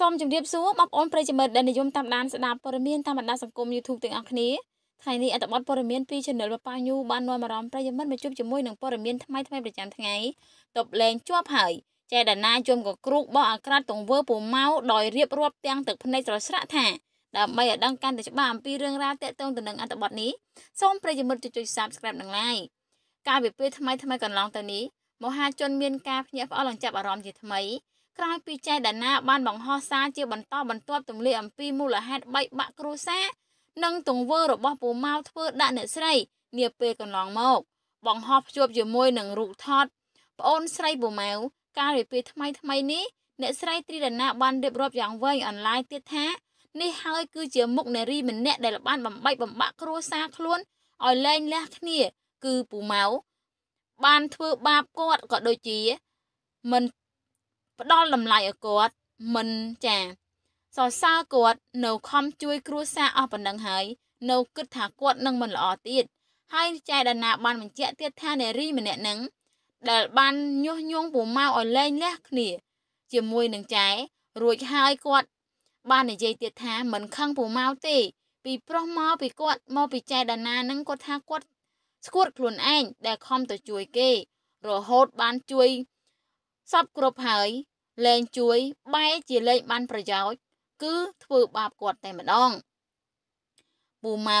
សូមជម្រាបសួរបងប្អូនប្រិយមិត្តដែលនិយមតាមដានស្ដាប់ព័ត៌មានតាមបណ្ដាសង្គម YouTube ទាំងអស់គ្នាថ្ងៃនេះអត្ថបទព័ត៌មានពី Channel បបាញូបាននាំអារម្មណ៍ប្រិយមិត្តមកជួបជាមួយនឹងព័ត៌មានថ្មីថ្មីប្រចាំថ្ងៃតបលែងជាប់ហើយចេតនាជុំក៏គ្រូបោះអាក្រាតទង្វើពូម៉ៅដោយរៀបរាប់ ទាំងទឹកភ្នែកស្រស្រាក់ថាដើម្បីឲ្យដឹងកាន់តែច្បាស់អំពីរឿងរ៉ាវទាក់ទងទៅនឹង អត្ថបទនេះសូមប្រិយមិត្តជួយ Subscribe និង Like ការវិភាគថ្មីថ្មីកន្លងទៅនេះមហាជនមានការភ្ញាក់ផ្អើលនិងចាប់អារម្មណ៍ជាថ្មីក្រោយពីចៃដាណាបានបង្ហោះសារជាបន្តបន្ទាប់ទម្លាយអំពីមូលហេតុបែកបាក់គ្រួសារនិងទង្វើរបស់ពូម៉ៅធ្វើដាក់អ្នកស្រីនាពេលកន្លងមកបង្ហោះភ្ជាប់ជាមួយនឹងរូបថតប្អូនស្រីពូម៉ៅកាលពីពេលថ្មីថ្មីនេះអ្នកស្រីត្រីដាណាបានរៀបរាប់យ៉ាងវែងអនឡាញទៀតថានេះហើយគឺជាមុខនារីម្នាក់ដែលបានបំបែកបំបាក់គ្រួសារខ្លួនឲ្យលែងលះគ្នា គឺពូម៉ៅបានធ្វើបាបគាត់ក៏ដូចជាមិនផ្ដល់តម្លៃឲ្យគាត់មិនចាសរសើរគាត់នៅខំជួយ គ្រួសារអស់ប៉ុណ្ណឹងហើយនៅ គិតថាគាត់នឹងមិនល្អទៀតហើយចែកដណាបានបញ្ជាក់ទៀតថានារីម្នាក់ហ្នឹងដែលបានញុះញង់ពូម៉ៅឲ្យលែងលះគ្នា ជាមួយនឹងចែរួចហើយគាត់ បាននិយាយទៀតថា មិន ខឹងពូម៉ៅទេពីប្រុសមកពីគាត់មកពីចែកដណាហ្នឹងគាត់ថាគាត់ស្គួតខ្លួនឯងដែលខំទៅជួយគេ រហូតបានជួយសពគ្រប់ហើយ លែងជួយបែជាលែងបានប្រយោជន៍គឺធ្វើបាបគាត់តែម្ដងពូម៉ៅ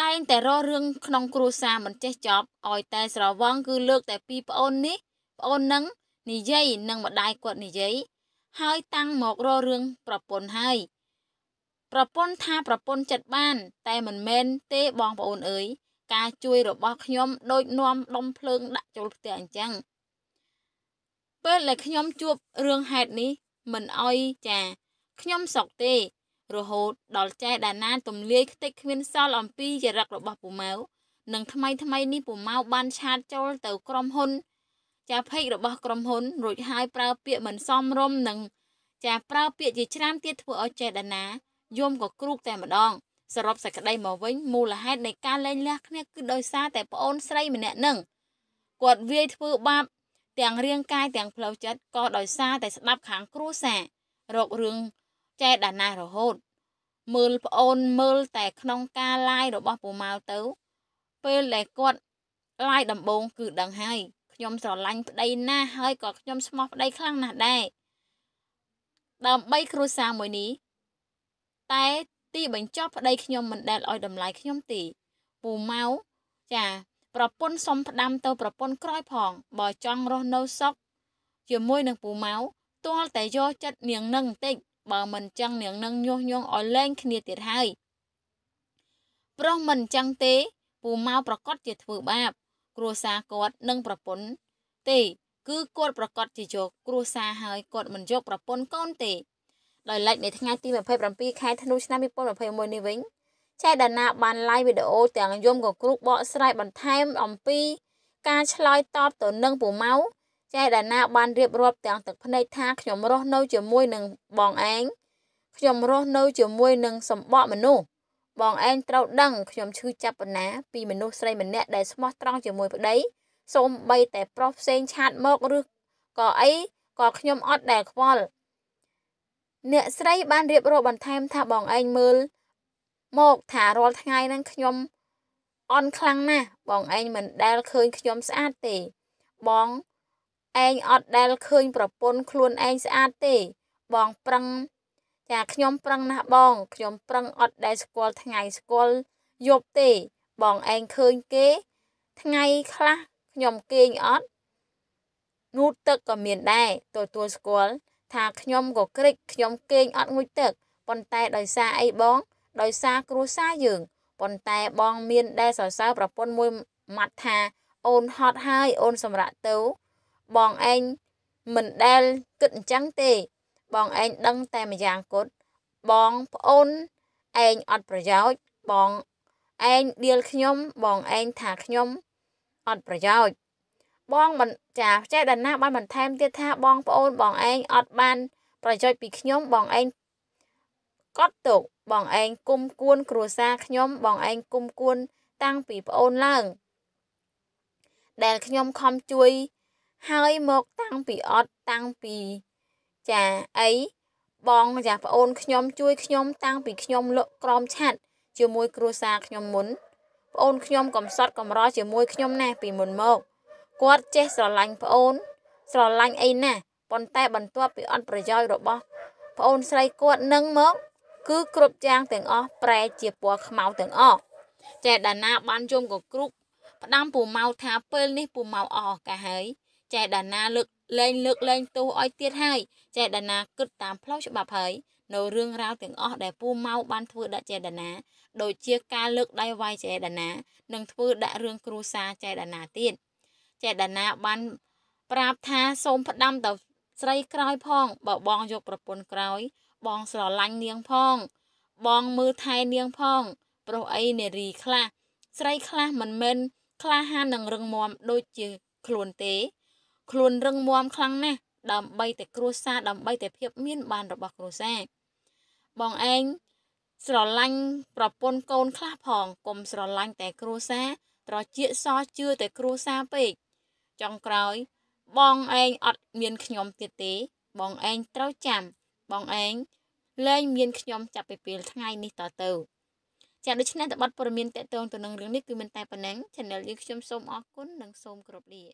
តែងតែរករឿងក្នុងគ្រួសារមិនចេះចប់ឲ្យតែស្រវឹងគឺលើក តែពីប្អូននេះប្អូននឹងនិយាយនឹងម្ដាយគាត់និយាយហើយតាំងមករករឿងប្រពន្ធហើយប្រពន្ធថាប្រពន្ធចិត្តបាន តែមិនមែនទេបងប្អូនអើយការជួយរបស់ខ្ញុំដូចនំដុំភ្លើងដាក់ចូលផ្ទះអញ្ចឹងពេលដែលខ្ញុំជួបរឿងហេតុនេះ មិនអោយចាខ្ញុំសោកទេ រហូតដល់ចែដាណានទំលាយខ្ទេចគ្មានសល់អំពីចរិតរបស់ពូម៉ៅនិងថ្មីថ្មីនេះពូម៉ៅបានឆាតចូលទៅក្រុមហ៊ុនចាភេករបស់ក្រុមហ៊ុន រួចហើយប្រើពាក្យមិនសមរម្យនិង ចា ប្រើពាក្យជាច្រើនទៀតធ្វើឲ្យចេតនាយំក៏គ្រូកតែម្ដងសរុបសេចក្តីមកវិញមូលហេតុនៃការលែងលះគ្នាគឺដោយសារតែប្អូនស្រីម្នាក់នឹងគាត់វាយធ្វើបាបទាំងរាងកាយទាំងផ្លូវចិត្តក៏ដោយសារតែស្ដាប់ខាងគ្រួសាររករឿងចែកដាណារហូត មើលប្អូនមើលតែក្នុងការឡាយរបស់ពូម៉ៅទៅពេលដែលគាត់ឡាយដំបងគឺដឹងហើយខ្ញុំស្រឡាញ់ប្តីណាស់ហើយក៏ខ្ញុំស្មោះប្តីខ្លាំងណាស់ដែរដើម្បីគ្រួសារមួយនេះតែទីបញ្ចប់ប្តីខ្ញុំមិនដែលឲ្យតម្លៃខ្ញុំទេពូម៉ៅចាប្រពន្ធសុំផ្ដាំទៅប្រពន្ធក្រោយផងបើចង់រស់នៅសុខជាមួយនឹងពូម៉ៅទាល់តែយកចិត្តនាងនឹងបន្តិចបើមិនចឹងនាងនឹងញុះញង់ឲ្យលែងគ្នាទៀតហើយប្រុសមិនចឹងទេពូម៉ៅប្រកាសជាធ្វើបាបគ្រួសារគាត់និងប្រពន្ធទេ គឺគាត់ប្រកាសជាយកគ្រួសារហើយគាត់មិនយកប្រពន្ធកូនទេដោយឡែកនៅថ្ងៃទី27ខែធ្នូឆ្នាំ2021នេះវិញចេតនាបានឡាយវីដេអូទាំងយមក៏គ្រូបកស្រាយបន្ថែមអំពី ការឆ្លើយតបទៅនឹងពូម៉ៅចេតនាបានរៀបរាប់ទាំងទឹកភ្នែកថាខ្ញុំរស់នៅ ជាមួយនឹងបងឯងខ្ញុំរស់នៅជាមួយនឹងសម្បកមនុស្សបងឯងត្រូវដឹងខ្ញុំឈឺចាប់ប៉ុណ្ណាពីមនុស្សស្រីម្នាក់ដែលស្មោះត្រង់ជាមួយប្តីសូម្បីតែប្រុសផ្សេងឆាតមកឬក៏អីក៏ខ្ញុំអត់ដែលខ្វល់អ្នកស្រីបានរៀបរាប់បន្ថែមថាបងឯងមើលមកថារាល់ថ្ងៃហ្នឹងខ្ញុំអន់ខ្លាំងណាស់បងឯងមិនដែលឃើញខ្ញុំស្អាតទេបងឯងអត់ដែលឃើញប្រពន្ធខ្លួនឯងស្អាតទេបងប្រឹង ចាខ្ញុំប្រឹងណាស់បងខ្ញុំប្រឹងអត់ដែលស្គាល់ថ្ងៃស្គាល់យប់ទេបងឯងឃើញគេ ថ្ងៃខ្លះខ្ញុំគេងអត់ងូតទឹកក៏មានដែរទទួលស្គាល់ថាខ្ញុំក៏ក្រិចខ្ញុំគេងអត់ងូតទឹកប៉ុន្តែដោយសារអីបងដោយសារគ្រួសារយើងប៉ុន្តែបង មានដែលសរសើរប្រពន្ធមួយម៉ាត់ថាអូនហត់ហើយអូនសម្រាប់ទៅ បងឯងមិនដែលគិតអញ្ចឹងទេ បងឯងដឹងតែម្យ៉ាងគត់បងប្អូនឯងអត់ប្រយោជន៍បងឯងដៀលខ្ញុំបងឯងថាខ្ញុំអត់ប្រយោជន៍បងមិនចាចេះដល់ណាបានបន្ថែមទៀតថាបងប្អូនបងឯងអត់បាន ប្រយោជន៍ពីខ្ញុំបងឯងកត់ទុកបងឯងគុំគួន គ្រួសារខ្ញុំ បងឯងគុំគួន តាំងពីប្អូនឡើង ដែលខ្ញុំខំជួយហើយមកតាំងពីអត់តាំងពីចាអីបងចាប្អូន ខ្ញុំជួយខ្ញុំ តាំងពីខ្ញុំលក់ក្រមឆាត់ជាមួយគ្រួសារខ្ញុំមុនប្អូនខ្ញុំកំសត់កំរជាមួយខ្ញុំណាស់ពីមុនមកគាត់ចេះស្រឡាញ់ប្អូន ស្រឡាញ់អីណាស់ប៉ុន្តែបន្ទាប់ពីអត់ប្រយោជន៍របស់ប្អូនស្រីគាត់នឹងមកគឺគ្រប់យ៉ាងទាំងអស់ប្រែជាពណ៌ខ្មៅទាំងអស់ចេដាណាបានយំក៏គ្រុកផ្ដាំពូម៉ៅថាពេលនេះពូម៉ៅអស់ឱកាសហើយចេដាណាលើកលែងលើកលែងទោសឲ្យទៀតហើយចេដាណាគិតតាមផ្លូវច្បាប់ហើយនៅរឿងរ៉ាវទាំងអស់ដែលពូម៉ៅបានធ្វើដាក់ចេតនាដូចជាការលើកដៃវាយចេតនានិងធ្វើដាក់រឿងគ្រួសារចេតនាទៀតចេតនាបានប្រាប់ថាសូមផ្ដាំទៅស្រីក្រោយផងបើបងយកប្រពន្ធក្រោយបងស្រឡាញ់នាងផង បងមើលថែនាងផង ប្រុសអីនារីខ្លះស្រីខ្លះមិនមែនក្លាហាននឹងរឹងមាំដូចជាខ្លួនទេ ខ្លួនរឹងមាំខ្លាំងណាស់ដើម្បីតែគ្រួសារដើម្បីតែភាពមានបានរបស់គ្រួសារបងឯងស្រឡាញ់ប្រពន្ធកូនខ្លះផងកុំស្រឡាញ់តែគ្រួសារ ត្រជាកសជឿតែគ្រួសារពេកចុងក្រោយបងឯងអត់មានខ្ញុំទៀតទេ បងឯងត្រូវចាំបងឯងលែងមាន ខ្ញុំ ចាប់ពីពេលថ្ងៃនេះតទៅចាដូច្នេះតបព័ត៌មានតកតងទៅនឹងរឿងនេះគឺមិនតែប៉ុណ្ណឹង Channel យើងខ្ញុំសូមអរគុណនិងសូមគោរពលា